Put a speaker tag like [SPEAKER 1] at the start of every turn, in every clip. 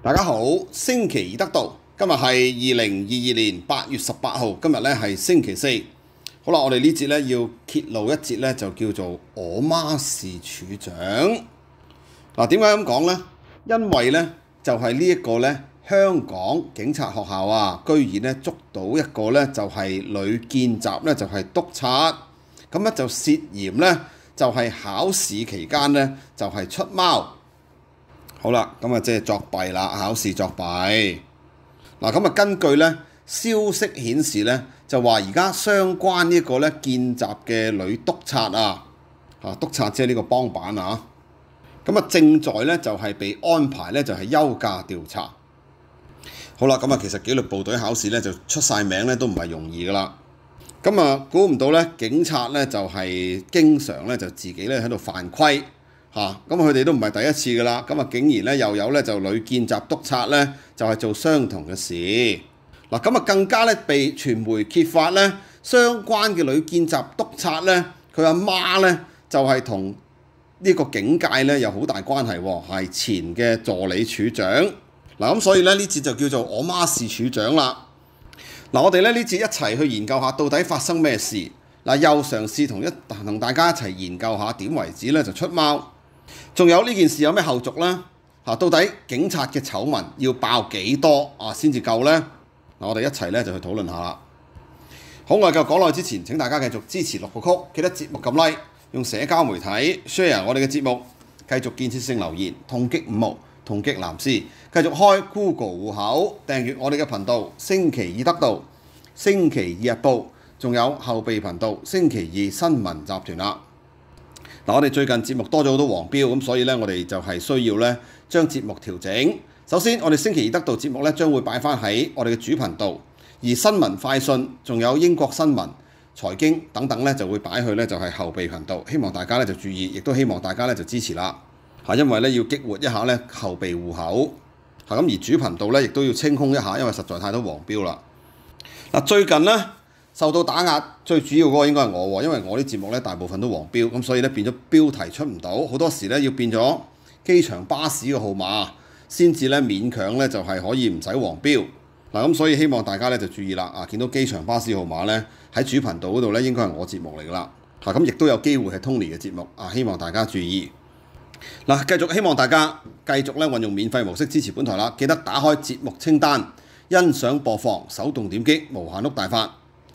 [SPEAKER 1] 大家好，星期二得道，今日系二零二二年八月十八號，今日咧係星期四。好啦，我哋呢節咧要揭露一節咧，就叫做我媽是處長。嗱，點解咁講咧？因為咧就係呢一個咧，香港警察學校啊，居然咧捉到一個咧就係女见習咧就係督察，咁咧就涉嫌咧就係考試期間咧就係出貓。好啦，咁啊即係作弊啦，考試作弊。嗱，咁啊根據咧消息顯示咧，就話而家相關呢一個咧見習嘅女督察啊，嚇督察即係呢個幫板啊，咁啊正在咧就係被安排咧就係休假調查。好啦，咁啊其實紀律部隊考試咧就出曬名咧都唔係容易噶啦。咁啊估唔到咧警察咧就係經常咧就自己咧喺度犯規。嚇，咁佢哋都唔係第一次㗎啦，咁啊竟然咧又有咧就女建習督察咧就係做相同嘅事，嗱咁啊更加咧被傳媒揭發咧相關嘅女建習督察咧佢阿媽咧就係同呢個警界咧有好大關係喎，係前嘅助理處長，嗱咁所以咧呢次就叫做我媽是處長啦，嗱我哋咧呢次一齊去研究下到底發生咩事，嗱又嘗試同一同大家一齊研究下點為止咧就出貓。仲有呢件事有咩後續呢？嚇，到底警察嘅醜聞要爆幾多啊先至夠呢？嗱，我哋一齊咧就去討論下啦。好，外購講耐之前，請大家繼續支持六個曲，記得節目撳 Like，用社交媒體 share 我哋嘅節目，繼續建設性留言，痛擊五毛，痛擊藍絲，繼續開 Google 户口，訂閱我哋嘅頻道，星期二得到，星期二日報，仲有後備頻道星期二新聞集團啦。嗱，我哋最近節目多咗好多黃標，咁所以咧，我哋就係需要咧，將節目調整。首先，我哋星期二得到節目咧，將會擺翻喺我哋嘅主頻道，而新聞快訊、仲有英國新聞、財經等等咧，就會擺去咧就係後備頻道。希望大家咧就注意，亦都希望大家咧就支持啦。因為咧要激活一下咧後備戶口，咁而主頻道咧亦都要清空一下，因為實在太多黃標啦。最近咧。受到打壓最主要嗰個應該係我喎，因為我啲節目咧大部分都黃標，咁所以咧變咗標題出唔到，好多時咧要變咗機場巴士嘅號碼，先至咧勉強咧就係可以唔使黃標嗱。咁所以希望大家咧就注意啦，啊見到機場巴士號碼咧喺主頻道嗰度咧應該係我節目嚟㗎啦，啊咁亦都有機會係 Tony 嘅節目啊，希望大家注意嗱。繼續希望大家繼續咧運用免費模式支持本台啦，記得打開節目清單欣賞播放，手動點擊無限碌大法。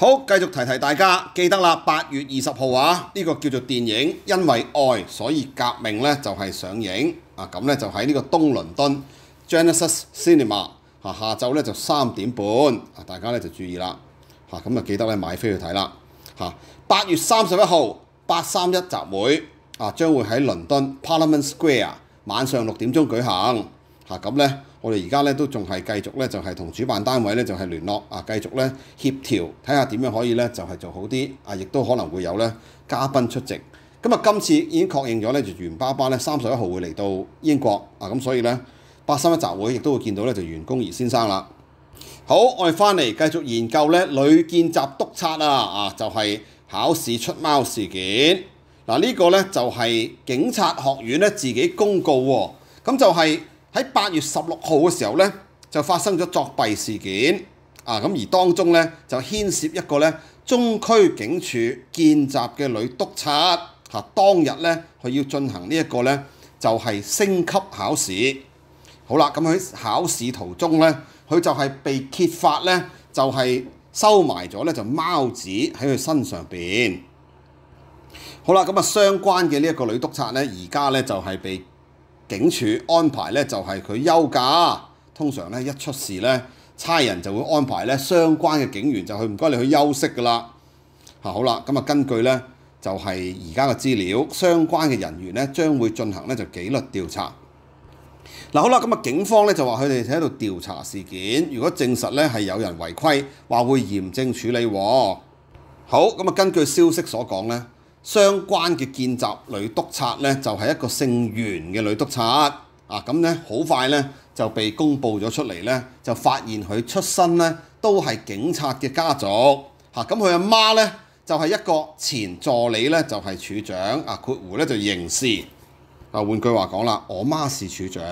[SPEAKER 1] 好，繼續提提大家，記得啦，八月二十號啊，呢個叫做電影《因為愛所以革命》咧，就係上映啊。咁咧就喺呢個東倫敦 Genesis Cinema 嚇，下晝咧就三點半啊，大家咧就注意啦嚇。咁啊記得咧買飛去睇啦嚇。八月三十一號八三一集會啊，將會喺倫敦 Parliament Square 晚上六點鐘舉行嚇。咁咧。我哋而家咧都仲係繼續咧，就係同主辦單位咧就係聯絡啊，繼續咧協調，睇下點樣可以咧就係做好啲啊，亦都可能會有咧嘉賓出席。咁啊，今次已經確認咗咧，就袁爸爸咧三十一號會嚟到英國啊，咁所以咧八三一集會亦都會見到咧就袁公儀先生啦。好，我哋翻嚟繼續研究咧，女建習督察啊啊，就係考試出貓事件。嗱，呢個咧就係警察學院咧自己公告喎，咁就係。喺八月十六號嘅時候咧，就發生咗作弊事件啊！咁而當中咧就牽涉一個咧中區警署建習嘅女督察嚇，當日咧佢要進行呢一個咧就係升級考試。好啦，咁喺考試途中咧，佢就係被揭發咧，就係收埋咗咧就貓子喺佢身上邊。好啦，咁啊相關嘅呢一個女督察咧，而家咧就係被。警署安排咧就係佢休假，通常咧一出事咧，差人就會安排咧相關嘅警員就去唔該你去休息㗎啦。好啦，咁啊根據咧就係而家嘅資料，相關嘅人員咧將會進行咧就紀律調查。嗱好啦，咁啊警方咧就話佢哋喺度調查事件，如果證實咧係有人違規，話會嚴正處理。好咁啊根據消息所講咧。相關嘅見習女督察咧，就係一個姓袁嘅女督察啊！咁咧好快咧就被公布咗出嚟咧，就發現佢出身咧都係警察嘅家族嚇。咁佢阿媽咧就係一個前助理咧就係處長啊，括弧咧就刑事啊。換句話講啦，我媽是處長。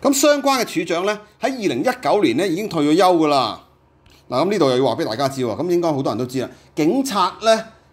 [SPEAKER 1] 咁相關嘅處長咧喺二零一九年咧已經退咗休㗎啦。嗱咁呢度又要話俾大家知喎，咁應該好多人都知啦，警察咧。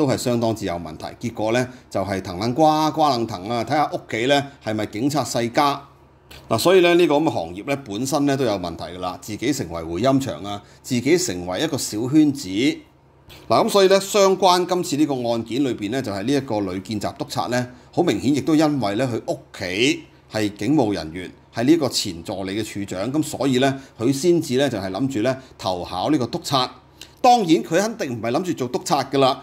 [SPEAKER 1] 都係相當之有問題，結果呢，就係騰騰瓜瓜楞騰啊！睇下屋企呢係咪警察世家嗱，所以呢，呢個咁嘅行業呢，本身呢都有問題㗎啦，自己成為回音牆啊，自己成為一個小圈子嗱。咁所以咧相關今次呢個案件裏面咧就係呢一個女建習督察咧，好明顯亦都因為咧佢屋企係警務人員係呢個前助理嘅處長咁，所以咧佢先至咧就係諗住咧投考呢個督察。當然佢肯定唔係諗住做督察㗎啦。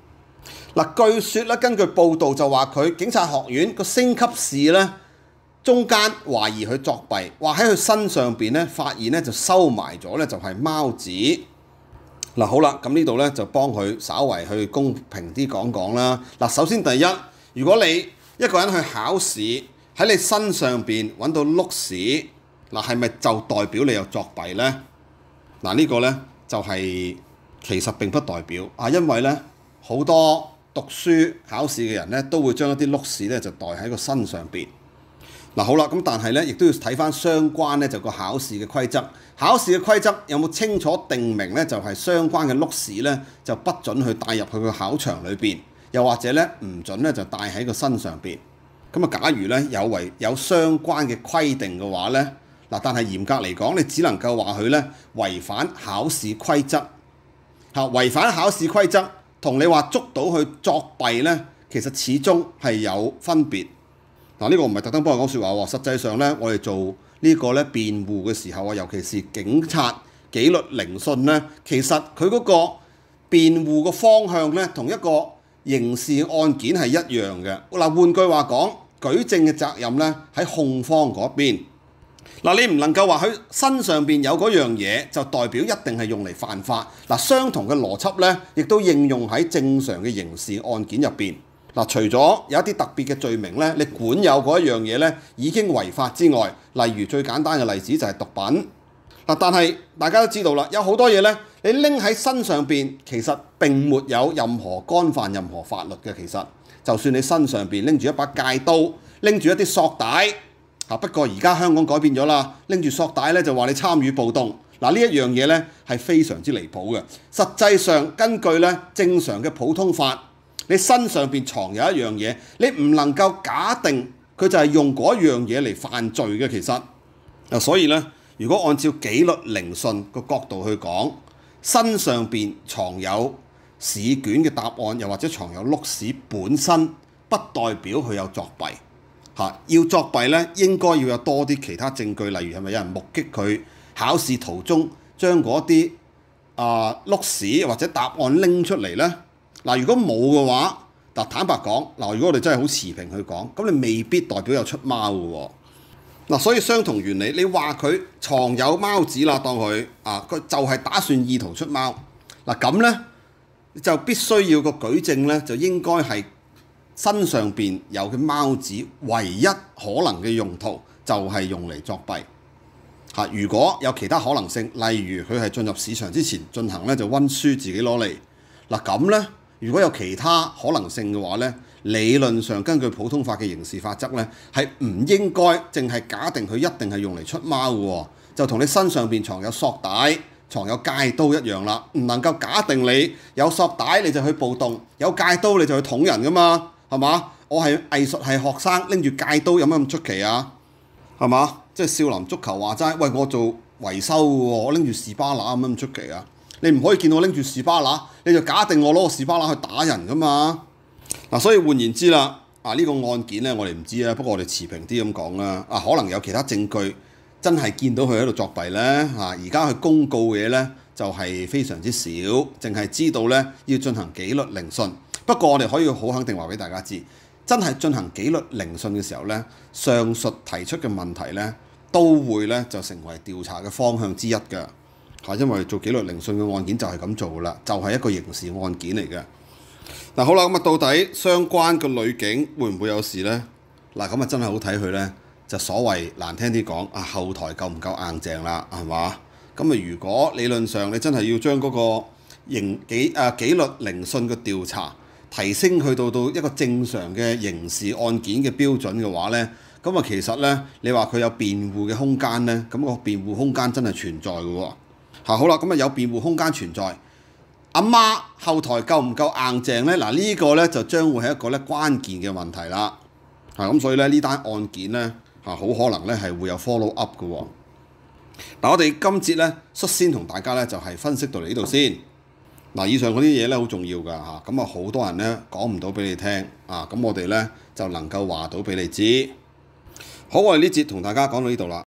[SPEAKER 1] 嗱，據說咧，根據報道就話佢警察學院個升級試咧，中間懷疑佢作弊，話喺佢身上邊咧發現咧就收埋咗咧就係貓子。嗱。好啦，咁呢度咧就幫佢稍為去公平啲講講啦。嗱，首先第一，如果你一個人去考試喺你身上邊揾到碌屎，嗱係咪就代表你有作弊咧？嗱呢個咧就係其實並不代表啊，因為咧。好多讀書考試嘅人咧，都會將一啲碌屎咧就帶喺個身上邊。嗱好啦，咁但係咧，亦都要睇翻相關咧就個考試嘅規則。考試嘅規則有冇清楚定明咧？就係相關嘅碌屎咧就不准去帶入去個考場裏邊，又或者咧唔准咧就帶喺個身上邊。咁啊，假如咧有違有相關嘅規定嘅話咧，嗱，但係嚴格嚟講，你只能夠話佢咧違反考試規則嚇，違反考試規則。同你話捉到佢作弊呢，其實始終係有分別。嗱，呢個唔係特登幫我講説話喎。實際上呢，我哋做呢個咧辯護嘅時候啊，尤其是警察紀律聆訊呢，其實佢嗰個辯護嘅方向呢，同一個刑事案件係一樣嘅。嗱，換句話講，舉證嘅責任呢，喺控方嗰邊。嗱，你唔能夠話佢身上邊有嗰樣嘢就代表一定係用嚟犯法。嗱，相同嘅邏輯呢，亦都應用喺正常嘅刑事案件入邊。嗱，除咗有一啲特別嘅罪名呢，你管有嗰一樣嘢呢已經違法之外，例如最簡單嘅例子就係毒品。嗱，但係大家都知道啦，有好多嘢呢，你拎喺身上邊其實並沒有任何干犯任何法律嘅。其實，就算你身上邊拎住一把戒刀，拎住一啲索帶。嚇！不過而家香港改變咗啦，拎住索帶咧就話你參與暴動，嗱呢一樣嘢咧係非常之離譜嘅。實際上根據咧正常嘅普通法，你身上邊藏有一樣嘢，你唔能夠假定佢就係用嗰樣嘢嚟犯罪嘅。其實嗱，所以咧，如果按照紀律聆訊個角度去講，身上邊藏有試卷嘅答案，又或者藏有碌屎本身，不代表佢有作弊。要作弊咧，應該要有多啲其他證據，例如係咪有人目擊佢考試途中將嗰啲啊碌屎或者答案拎出嚟咧？嗱，如果冇嘅話，嗱坦白講，嗱如果我哋真係好持平去講，咁你未必代表有出貓嘅喎。嗱，所以相同原理，你話佢藏有貓子啦，當佢啊，佢就係打算意圖出貓。嗱咁咧，就必須要個舉證咧，就應該係。身上邊有嘅貓子唯一可能嘅用途就係用嚟作弊嚇。如果有其他可能性，例如佢係進入市場之前進行咧就温書自己攞嚟。嗱咁咧，如果有其他可能性嘅話咧，理論上根據普通法嘅刑事法則咧，係唔應該淨係假定佢一定係用嚟出貓嘅喎，就同你身上邊藏有索帶、藏有戒刀一樣啦，唔能夠假定你有索帶你就去暴動，有戒刀你就去捅人噶嘛。係嘛？我係藝術係學生拎住戒刀有咩咁出奇啊？係嘛？即係少林足球話齋，喂我做維修嘅喎，我拎住士巴拿有咩咁出奇啊？你唔可以見我拎住士巴拿，你就假定我攞個士巴拿去打人噶嘛？嗱，所以換言之啦，啊呢個案件咧我哋唔知啊，不過我哋持平啲咁講啦，啊可能有其他證據真係見到佢喺度作弊咧嚇，而家佢公告嘅嘢咧就係非常之少，淨係知道咧要進行紀律聆訊。不過我哋可以好肯定話俾大家知，真係進行紀律聆訊嘅時候咧，上述提出嘅問題咧，都會咧就成為調查嘅方向之一㗎。嚇，因為做紀律聆訊嘅案件就係咁做啦，就係一個刑事案件嚟嘅。嗱好啦，咁啊到底相關嘅女警會唔會有事咧？嗱咁啊真係好睇佢咧，就所謂難聽啲講啊，後台夠唔夠硬淨啦係嘛？咁啊如果理論上你真係要將嗰個刑紀啊紀律聆訊嘅調查，提升去到到一個正常嘅刑事案件嘅標準嘅話咧，咁啊其實咧，你話佢有辯護嘅空間咧，咁個辯護空間真係存在嘅喎。嚇，好啦，咁啊有辯護空間存在，阿媽後台夠唔夠硬淨咧？嗱，呢個咧就將會係一個咧關鍵嘅問題啦。嚇，咁所以咧呢單案件咧嚇好可能咧係會有 follow up 嘅。嗱，我哋今節咧率先同大家咧就係分析到嚟呢度先。嗱，以上嗰啲嘢咧好重要㗎嚇，咁啊好多人咧講唔到俾你聽，啊，咁我哋咧就能夠話到俾你知，好，我哋呢節同大家講到呢度啦。